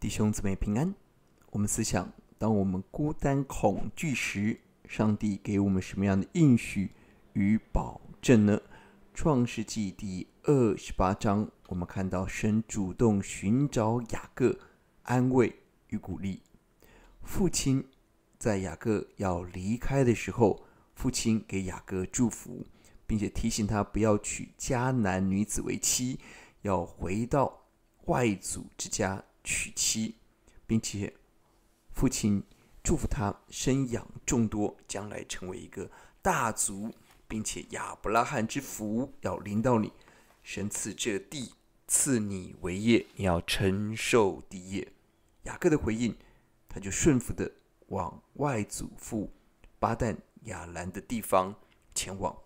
弟兄姊妹平安，我们思想：当我们孤单恐惧时，上帝给我们什么样的应许与保证呢？创世纪第二十八章，我们看到神主动寻找雅各，安慰与鼓励。父亲在雅各要离开的时候，父亲给雅各祝福，并且提醒他不要娶迦南女子为妻，要回到外祖之家。娶妻，并且父亲祝福他生养众多，将来成为一个大族，并且亚伯拉罕之福要临到你，神赐这地，赐你为业，你要承受地业。雅各的回应，他就顺服的往外祖父巴旦亚兰的地方前往。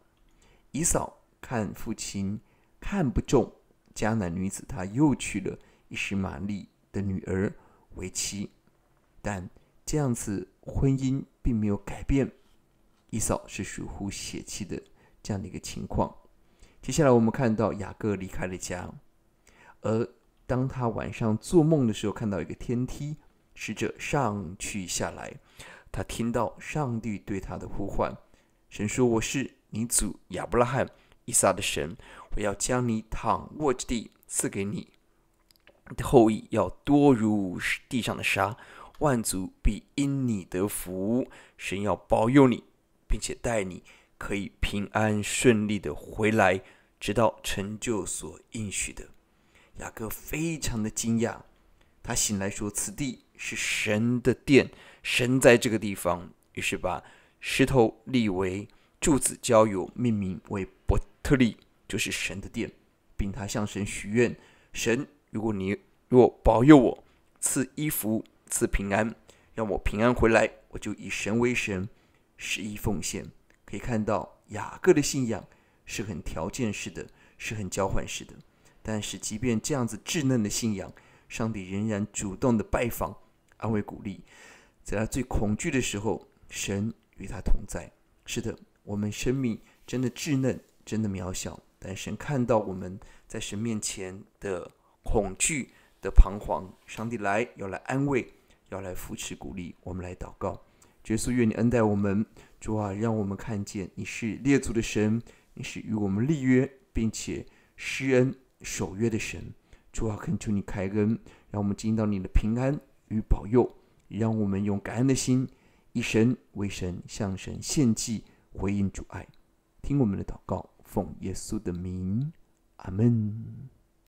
以嫂看父亲看不中迦南女子，他又去了伊时玛利。的女儿为妻，但这样子婚姻并没有改变。一扫是属乎血气的这样的一个情况。接下来我们看到雅各离开了家，而当他晚上做梦的时候，看到一个天梯，使者上去下来，他听到上帝对他的呼唤，神说：“我是你祖亚伯拉罕、以撒的神，我要将你躺卧之地赐给你。”的后裔要多如地上的沙，万族必因你得福。神要保佑你，并且带你可以平安顺利的回来，直到成就所应许的。雅各非常的惊讶，他醒来说：“此地是神的殿，神在这个地方。”于是把石头立为柱子交友命名为伯特利，就是神的殿，并他向神许愿，神。如果你若保佑我，赐衣服，赐平安，让我平安回来，我就以神为神，十一奉献。可以看到雅各的信仰是很条件式的，是很交换式的。但是，即便这样子稚嫩的信仰，上帝仍然主动的拜访、安慰、鼓励，在他最恐惧的时候，神与他同在。是的，我们生命真的稚嫩，真的渺小，但神看到我们在神面前的。恐惧的彷徨，上帝来要来安慰，要来扶持鼓励我们。来祷告，耶稣，愿你恩待我们，主啊，让我们看见你是列祖的神，你是与我们立约并且施恩守约的神。主啊，恳求你开恩，让我们进到你的平安与保佑。让我们用感恩的心，以神为神，向神献祭，回应主爱。听我们的祷告，奉耶稣的名，阿门。